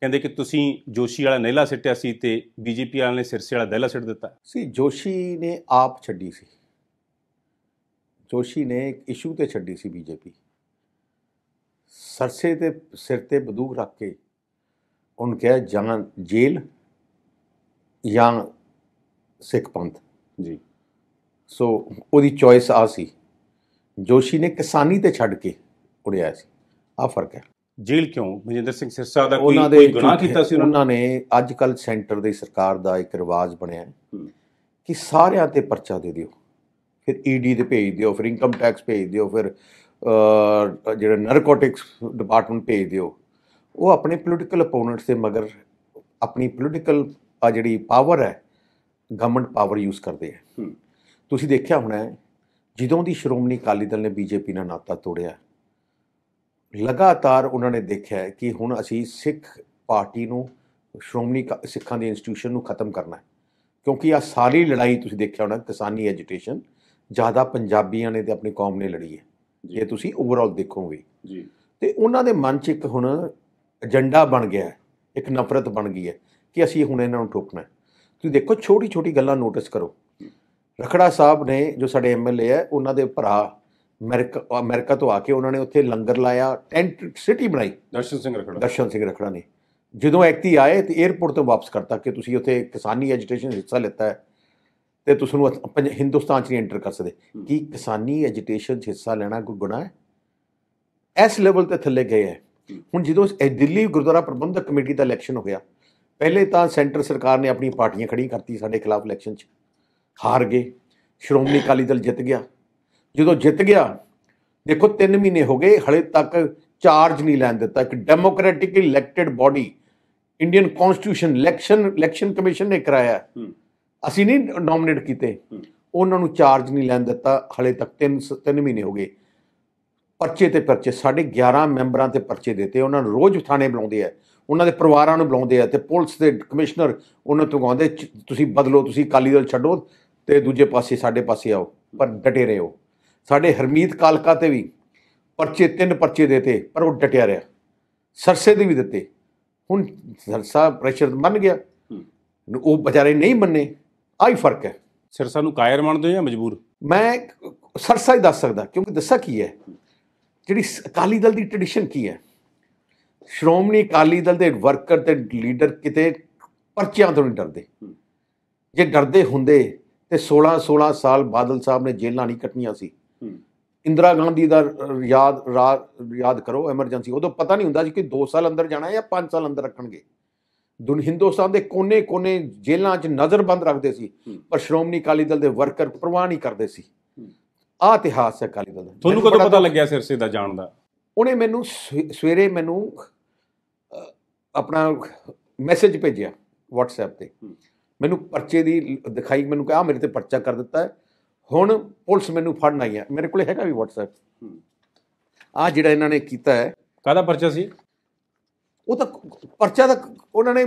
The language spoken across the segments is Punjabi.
ਕਹਿੰਦੇ ਕਿ ਤੁਸੀਂ ਜੋਸ਼ੀ ਵਾਲਾ ਨਹਿਲਾ ਸਿੱਟਿਆ ਸੀ ਤੇ ਬੀਜੇਪੀ ਵਾਲਿਆਂ ਨੇ ਸਿਰਸੇ ਵਾਲਾ ਦਹਿਲਾ ਸਿੱਟ ਦਿੱਤਾ ਸੀ ਜੋਸ਼ੀ ਨੇ ਆਪ ਛੱਡੀ ਸੀ ਜੋਸ਼ੀ ਨੇ ਇੱਕ ਇਸ਼ੂ ਤੇ ਛੱਡੀ ਸੀ ਬੀਜੇਪੀ ਸਰਸੇ ਤੇ ਸਿਰ ਤੇ ਬੰਦੂਕ ਰੱਖ ਕੇ ਉਹਨ ਕਹੇ ਜਾਂ ਜੇਲ ਜਾਂ ਸਿੱਖ ਪੰਥ ਜੀ ਸੋ ਉਹਦੀ ਚੋਇਸ ਆ ਸੀ ਜੋਸ਼ੀ ਨੇ ਕਿਸਾਨੀ ਤੇ ਛੱਡ ਕੇ ਉੜਿਆ ਸੀ ਆ ਫਰਕ ਹੈ ਜੇਲ੍ਹ ਕਿਉਂ ਮਨਜਿੰਦਰ ਸਿੰਘ ਸਿਰਸਾ ਦਾ ਕੋਈ ਕੋਈ ਗੁਨਾਹ ਕੀਤਾ ਸੀ ਉਹਨਾਂ ਨੇ ਅੱਜ ਕੱਲ ਸੈਂਟਰ ਦੀ ਸਰਕਾਰ ਦਾ ਇੱਕ ਰਿਵਾਜ ਬਣਿਆ ਕਿ ਸਾਰਿਆਂ ਤੇ ਪਰਚਾ ਦੇ ਦਿਓ ਫਿਰ ਈਡੀ ਦੇ ਭੇਜ ਦਿਓ ਫਿਰ ਇਨਕਮ ਟੈਕਸ ਭੇਜ ਦਿਓ ਫਿਰ ਜਿਹੜਾ ਨਰਕੋਟਿਕਸ ਡਿਪਾਰਟਮੈਂਟ ਭੇਜ ਦਿਓ ਉਹ ਆਪਣੇ ਪੋਲੀਟੀਕਲ ਅਪੋਨੈਂਟਸ ਦੇ ਮਗਰ ਆਪਣੀ ਪੋਲੀਟੀਕਲ ਆ ਜਿਹੜੀ ਪਾਵਰ ਹੈ ਗਵਰਨਮੈਂਟ ਪਾਵਰ ਯੂਜ਼ ਕਰਦੇ ਆ ਤੁਸੀਂ ਦੇਖਿਆ ਹੋਣਾ ਜਦੋਂ ਦੀ ਸ਼੍ਰੋਮਣੀ ਅਕਾਲੀ ਦਲ ਨੇ ਬੀਜੇਪੀ ਨਾਲ ਨਾਤਾ ਤੋੜਿਆ ਲਗਾਤਾਰ ਉਹਨਾਂ ਨੇ ਦੇਖਿਆ ਕਿ ਹੁਣ ਅਸੀਂ ਸਿੱਖ ਪਾਰਟੀ ਨੂੰ ਸ਼੍ਰੋਮਣੀ ਸਿੱਖਾਂ ਦੇ ਇੰਸਟੀਟਿਊਸ਼ਨ ਨੂੰ ਖਤਮ ਕਰਨਾ ਹੈ ਕਿਉਂਕਿ ਆ ਸਾਰੀ ਲੜਾਈ ਤੁਸੀਂ ਦੇਖਿਆ ਹੋਣਾ ਕਿਸਾਨੀ ਐਜੀਟੇਸ਼ਨ ਜ਼ਿਆਦਾ ਪੰਜਾਬੀਆਂ ਨੇ ਤੇ ਆਪਣੀ ਕੌਮ ਨੇ ਲੜੀ ਹੈ ਜੇ ਤੁਸੀਂ ਓਵਰਆਲ ਦੇਖੋਗੇ ਜੀ ਤੇ ਉਹਨਾਂ ਦੇ ਮਨ 'ਚ ਇੱਕ ਹੁਣ ਏਜੰਡਾ ਬਣ ਗਿਆ ਇੱਕ ਨਫ਼ਰਤ ਬਣ ਗਈ ਹੈ ਕਿ ਅਸੀਂ ਹੁਣ ਇਹਨਾਂ ਨੂੰ ਠੋਕਣਾ ਹੈ ਤੁਸੀਂ ਦੇਖੋ ਛੋਟੀ ਛੋਟੀ ਗੱਲਾਂ ਨੋਟਿਸ ਕਰੋ ਰਖੜਾ ਸਾਹਿਬ ਨੇ ਜੋ ਸਾਡੇ ਐਮਐਲਏ ਹੈ ਉਹਨਾਂ ਦੇ ਭਰਾ ਅਮਰੀਕਾ ਅਮਰੀਕਾ ਤੋਂ ਆ ਕੇ ਉਹਨਾਂ ਨੇ ਉੱਥੇ ਲੰਗਰ ਲਾਇਆ ਟੈਂਟ ਸਿਟੀ ਬਣਾਈ ਦਰਸ਼ਨ ਸਿੰਘ ਰਖੜਾ ਦਰਸ਼ਨ ਸਿੰਘ ਰਖੜਾ ਨੇ ਜਦੋਂ ਐਕਤੀ ਆਏ ਤੇ 에어ਪੋਰਟ ਤੋਂ ਵਾਪਸ ਕਰਤਾ ਕਿ ਤੁਸੀਂ ਉੱਥੇ ਕਿਸਾਨੀ ਐਜੀਟੇਸ਼ਨ ਹਿੱਸਾ ਲਿੱਤਾ ਹੈ ਤੇ ਤੁਸ ਨੂੰ ਹਿੰਦੁਸਤਾਨ ਚ ਨਹੀਂ ਐਂਟਰ ਕਰ ਸਕਦੇ ਕੀ ਕਿਸਾਨੀ ਐਜੀਟੇਸ਼ਨ ਚ ਹਿੱਸਾ ਲੈਣਾ ਕੋਈ ਗੁਨਾਹ ਹੈ ਐਸ ਲੈਵਲ ਤੇ ਥੱਲੇ ਗਏ ਹੈ ਹੁਣ ਜਦੋਂ ਦਿੱਲੀ ਗੁਰਦੁਆਰਾ ਪ੍ਰਬੰਧਕ ਕਮੇਟੀ ਦਾ ਇਲੈਕਸ਼ਨ ਹੋਇਆ ਪਹਿਲੇ ਤਾਂ ਸੈਂਟਰ ਸਰਕਾਰ ਨੇ ਆਪਣੀ ਪਾਰਟੀਆਂ ਖੜੀ ਕਰਤੀ ਸਾਡੇ ਖਿਲਾਫ ਇਲੈਕਸ਼ਨ 'ਚ ਹਾਰ ਗਏ ਸ਼੍ਰੋਮਣੀ ਅਕਾਲੀ ਦਲ ਜਿੱਤ ਗਿਆ ਜਦੋਂ ਜਿੱਤ ਗਿਆ ਦੇਖੋ 3 ਮਹੀਨੇ ਹੋ ਗਏ ਹਲੇ ਤੱਕ ਚਾਰਜ ਨਹੀਂ ਲੈਣ ਦਿੱਤਾ ਇੱਕ democratically elected body Indian constitution election election commission ਨੇ ਕਰਾਇਆ ਅਸੀਂ ਨਹੀਂ ਨੋਮੀਨੇਟ ਕੀਤੇ ਉਹਨਾਂ ਨੂੰ ਚਾਰਜ ਨਹੀਂ ਲੈਣ ਦਿੱਤਾ ਹਲੇ ਤੱਕ 3 3 ਮਹੀਨੇ ਹੋ ਗਏ ਪਰਚੇ ਤੇ ਪਰਚੇ ਸਾਡੇ 11 ਮੈਂਬਰਾਂ ਤੇ ਪਰਚੇ ਦਿੱਤੇ ਉਹਨਾਂ ਨੂੰ ਰੋਜ਼ ਥਾਣੇ ਬੁਲਾਉਂਦੇ ਆ ਉਹਨਾਂ ਦੇ ਪਰਿਵਾਰਾਂ ਨੂੰ ਬੁਲਾਉਂਦੇ ਆ ਤੇ ਪੁਲਿਸ ਦੇ ਕਮਿਸ਼ਨਰ ਉਹਨਾਂ ਤੋਂ ਕਹਿੰਦੇ ਤੁਸੀਂ ਬਦਲੋ ਤੁਸੀਂ ਕਾਲੀ ਦਲ ਛੱਡੋ ਤੇ ਦੂਜੇ ਪਾਸੇ ਸਾਡੇ ਪਾਸੇ ਆਓ ਪਰ ਡਟੇ ਰਹੋ ਸਾਡੇ ਹਰਮੀਤ ਕਾਲਕਾ ਤੇ ਵੀ ਪਰਚੇ ਤਿੰਨ ਪਰਚੇ ਦਿੱਤੇ ਪਰ ਉਹ ਡਟਿਆ ਰਿਹਾ ਸਰਸੇ ਦੇ ਵੀ ਦਿੱਤੇ ਹੁਣ ਸਰਸਾ ਪ੍ਰੈਸ਼ਰ ਮੰਨ ਗਿਆ ਉਹ ਵਿਚਾਰੇ ਨਹੀਂ ਮੰਨੇ ਆਈ ਫਰਕ ਹੈ ਸਰਸਾ ਨੂੰ ਕਾਇਰ ਮੰਨਦੇ ਹੋ ਜਾਂ ਮਜਬੂਰ ਮੈਂ ਸਰਸਾ ਹੀ ਦੱਸ ਸਕਦਾ ਕਿਉਂਕਿ ਦੱਸਾ ਕੀ ਹੈ ਜਿਹੜੀ ਅਕਾਲੀ ਦਲ ਦੀ ਟ੍ਰੈਡੀਸ਼ਨ ਕੀ ਹੈ ਸ਼੍ਰੋਮਣੀ ਅਕਾਲੀ ਦਲ ਦੇ ਵਰਕਰ ਤੇ ਲੀਡਰ ਕਿਤੇ ਪਰਚਿਆਂ ਤੋਂ ਨਹੀਂ ਡਰਦੇ ਜੇ ਡਰਦੇ ਹੁੰਦੇ ਤੇ 16 16 ਸਾਲ ਬਾਦਲ ਸਾਹਿਬ ਨੇ ਜੇਲ੍ਹਾਂ ਨਹੀਂ ਕੱਟੀਆਂ ਸੀ ਇੰਦਰਾ ਗਾਂਧੀ ਦਾ ਯਾਦ ਯਾਦ ਕਰੋ ਐਮਰਜੈਂਸੀ ਉਦੋਂ ਪਤਾ ਨਹੀਂ ਹੁੰਦਾ ਜੀ ਕਿ 2 ਸਾਲ ਅੰਦਰ ਜਾਣਾ ਜਾਂ 5 ਸਾਲ ਅੰਦਰ ਰੱਖਣਗੇ ਦੁਨ ਹਿੰਦੁਸਤਾਨ ਦੇ ਕੋਨੇ-ਕੋਨੇ ਜੇਲ੍ਹਾਂ 'ਚ ਨਜ਼ਰਬੰਦ ਰੱਖਦੇ ਸੀ ਪਰ ਸ਼੍ਰੋਮਣੀ ਅਕਾਲੀ ਦਲ ਦੇ ਵਰਕਰ ਪ੍ਰਵਾਹ ਨਹੀਂ ਕਰਦੇ ਸੀ ਆ ਇਤਿਹਾਸ ਹੈ ਅਕਾਲੀ ਦਲ ਦਾ ਤੁਹਾਨੂੰ ਕਦੋਂ ਪਤਾ ਲੱਗਿਆ ਸਿਰਸੇ ਦਾ ਜਾਣ ਦਾ ਉਹਨੇ ਮੈਨੂੰ ਸਵੇਰੇ ਮੈਨੂੰ ਆਪਣਾ ਮੈਸੇਜ ਭੇਜਿਆ WhatsApp ਤੇ ਮੈਨੂੰ ਪਰਚੇ ਦੀ ਦਿਖਾਈ ਮੈਨੂੰ ਕਿਹਾ ਮੇਰੇ ਤੇ ਪਰਚਾ ਕਰ ਦਿੱਤਾ ਹੈ ਹੁਣ ਪੁਲਿਸ ਮੈਨੂੰ ਫੜਨ ਆਈ ਹੈ ਮੇਰੇ ਕੋਲੇ ਹੈਗਾ ਵੀ WhatsApp ਆ ਜਿਹੜਾ ਇਹਨਾਂ ਨੇ ਕੀਤਾ ਹੈ ਕਾਹਦਾ ਪਰਚਾ ਸੀ ਉਹ ਤਾਂ ਪਰਚਾ ਤਾਂ ਉਹਨਾਂ ਨੇ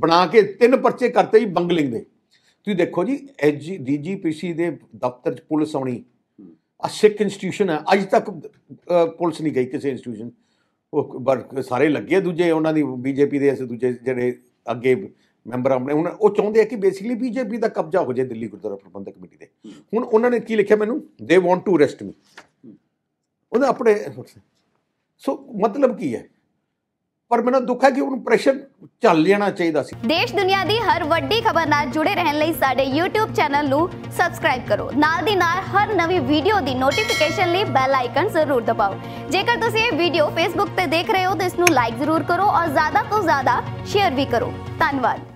ਬਣਾ ਕੇ ਤਿੰਨ ਪਰਚੇ ਕਰਤੇ ਹੀ ਬੰਗਲਿੰਗ ਦੇ ਤੁਸੀਂ ਦੇਖੋ ਜੀ ਐਜੀ ਡੀਜੀਪੀਸੀ ਦੇ ਦਫ਼ਤਰ 'ਚ ਪੁਲਿਸ ਆਉਣੀ ਆ ਸਿੱਖ ਇੰਸਟੀਟਿਊਸ਼ਨ ਹੈ ਅੱਜ ਤੱਕ ਪੁਲਿਸ ਨਹੀਂ ਗਈ ਕਿਸੇ ਇੰਸਟੀਟਿਊਸ਼ਨ ਉਹ ਸਾਰੇ ਲੱਗੇ ਦੂਜੇ ਉਹਨਾਂ ਦੀ ਬੀਜੇਪੀ ਦੇ ਐਸੇ ਦੂਜੇ ਜਿਹੜੇ ਅੱਗੇ ਮੈਂਬਰ ਆਪਣੇ ਹੁਣ ਉਹ ਚਾਹੁੰਦੇ ਆ ਕਿ ਬੇਸਿਕਲੀ ਬੀਜੇਪੀ ਦਾ ਕਬਜ਼ਾ ਹੋ ਜਾਏ ਦਿੱਲੀ ਗੁਰਦੁਆਰਾ ਪ੍ਰਬੰਧਕ ਕਮੇਟੀ ਦੇ ਹੁਣ ਉਹਨਾਂ ਨੇ ਕੀ ਲਿਖਿਆ ਮੈਨੂੰ ਦੇ ਵਾਂਟ ਟੂ ਅਰੈਸਟ ਮੀ ਉਹਨੇ ਆਪਣੇ ਸੋ ਮਤਲਬ ਕੀ ਹੈ ਪਰ ਮੈਨੂੰ ਦੁੱਖ ਹੈ ਕਿ ਉਹਨੂੰ ਪ੍ਰੈਸ਼ਰ ਚੱਲ ਲੈਣਾ ਚਾਹੀਦਾ ਸੀ ਦੇਸ਼ ਦੁਨੀਆ ਦੀ ਹਰ ਵੱਡੀ ਖਬਰ ਨਾਲ ਜੁੜੇ ਰਹਿਣ ਲਈ ਸਾਡੇ YouTube ਚੈਨਲ ਨੂੰ ਸਬਸਕ੍ਰਾਈਬ ਕਰੋ ਨਾਲ ਦੀ ਨਾਲ ਹਰ ਨਵੀਂ ਵੀਡੀਓ ਦੀ ਨੋਟੀਫਿਕੇਸ਼ਨ ਲਈ ਬੈਲ ਆਈਕਨ ਜ਼ਰੂਰ ਦਬਾਓ ਜੇਕਰ ਤੁਸੀਂ ਇਹ ਵੀਡੀਓ Facebook ਤੇ ਦੇਖ ਰਹੇ ਹੋ ਤਾਂ ਇਸ ਨੂੰ ਲਾਈਕ ਜ਼ਰੂਰ ਕਰੋ ਔਰ ਜ਼ਿਆਦਾ ਤੋਂ ਜ਼ਿਆਦਾ ਸ਼ੇਅਰ ਵੀ ਕਰੋ ਧੰਨਵਾਦ